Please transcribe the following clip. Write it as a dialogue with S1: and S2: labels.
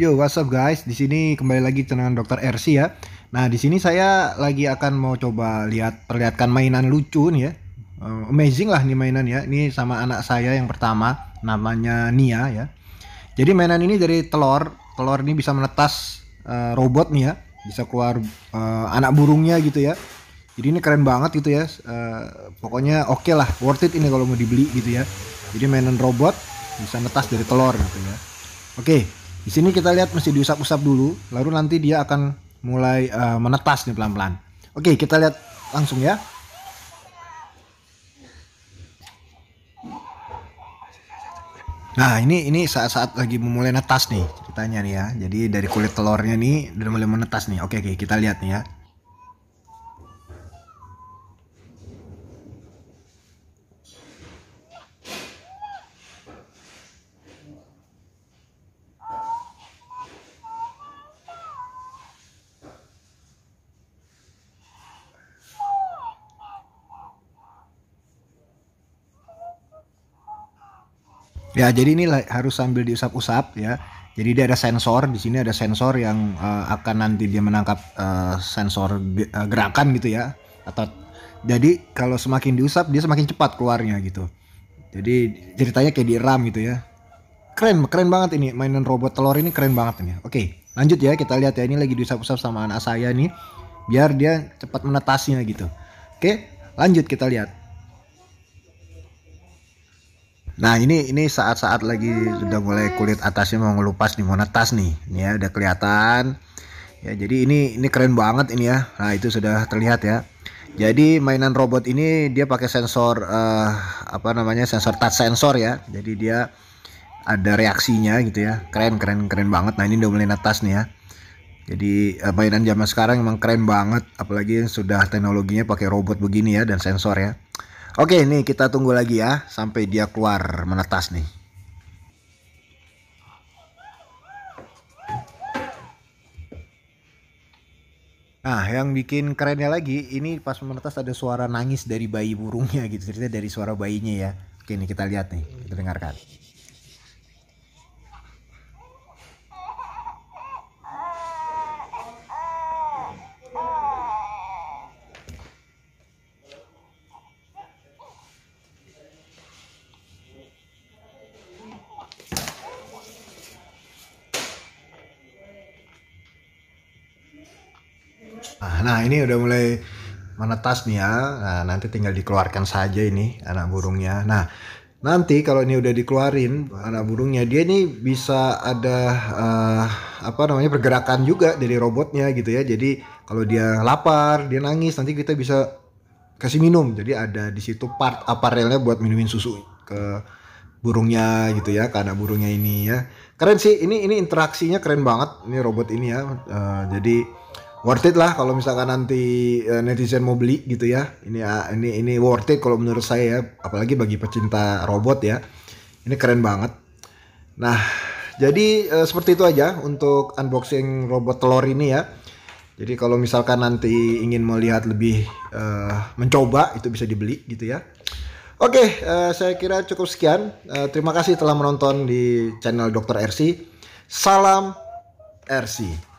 S1: Yo, what's up guys? Di sini kembali lagi dengan Dokter RC ya. Nah, di sini saya lagi akan mau coba lihat perlihatkan mainan lucu nih ya. Uh, amazing lah nih mainan ya. Ini sama anak saya yang pertama, namanya Nia ya. Jadi mainan ini dari telur. Telur ini bisa menetas uh, robot nih ya. Bisa keluar uh, anak burungnya gitu ya. Jadi ini keren banget gitu ya. Uh, pokoknya oke okay lah, worth it ini kalau mau dibeli gitu ya. Jadi mainan robot bisa netas dari telur gitu ya. Oke, di sini kita lihat mesti diusap-usap dulu, lalu nanti dia akan mulai uh, menetas nih pelan-pelan. Oke, kita lihat langsung ya. Nah ini ini saat-saat lagi memulai netas nih ceritanya nih ya. Jadi dari kulit telurnya nih udah mulai menetas nih. Oke oke kita lihat nih ya. Ya, jadi ini harus sambil diusap-usap ya. Jadi dia ada sensor di sini ada sensor yang uh, akan nanti dia menangkap uh, sensor uh, gerakan gitu ya. Atau jadi kalau semakin diusap dia semakin cepat keluarnya gitu. Jadi ceritanya kayak diram gitu ya. Keren, keren banget ini mainan robot telur ini keren banget ini. Oke, lanjut ya kita lihat ya ini lagi diusap-usap sama anak saya nih biar dia cepat menetasnya gitu. Oke, lanjut kita lihat. Nah ini ini saat-saat lagi sudah mulai kulit atasnya mau ngelupas nih, mau netas nih, ya udah kelihatan. Ya jadi ini ini keren banget ini ya. Nah itu sudah terlihat ya. Jadi mainan robot ini dia pakai sensor uh, apa namanya sensor touch sensor ya. Jadi dia ada reaksinya gitu ya. Keren keren keren banget. Nah ini udah mulai netas nih ya. Jadi uh, mainan zaman sekarang emang keren banget, apalagi yang sudah teknologinya pakai robot begini ya dan sensor ya. Oke, ini kita tunggu lagi ya sampai dia keluar menetas nih. Nah, yang bikin kerennya lagi, ini pas menetas ada suara nangis dari bayi burungnya gitu. Ceritanya dari suara bayinya ya. Oke, ini kita lihat nih, kita dengarkan. Nah, nah ini udah mulai menetas nih ya. Nah, nanti tinggal dikeluarkan saja ini anak burungnya. Nah, nanti kalau ini udah dikeluarin anak burungnya, dia ini bisa ada uh, apa namanya pergerakan juga dari robotnya gitu ya. Jadi kalau dia lapar, dia nangis, nanti kita bisa kasih minum. Jadi ada di situ part aparelnya buat minumin susu ke burungnya gitu ya, ke anak burungnya ini ya. Keren sih, ini ini interaksinya keren banget ini robot ini ya. Uh, jadi worth it lah kalau misalkan nanti eh, netizen mau beli gitu ya. Ini ah, ini ini worth it kalau menurut saya ya, apalagi bagi pecinta robot ya. Ini keren banget. Nah, jadi uh, seperti itu aja untuk unboxing robot telur ini ya. Jadi kalau misalkan nanti ingin melihat lebih uh, mencoba itu bisa dibeli gitu ya. Oke, uh, saya kira cukup sekian. terima kasih telah menonton di channel dokter RC. Salam RC.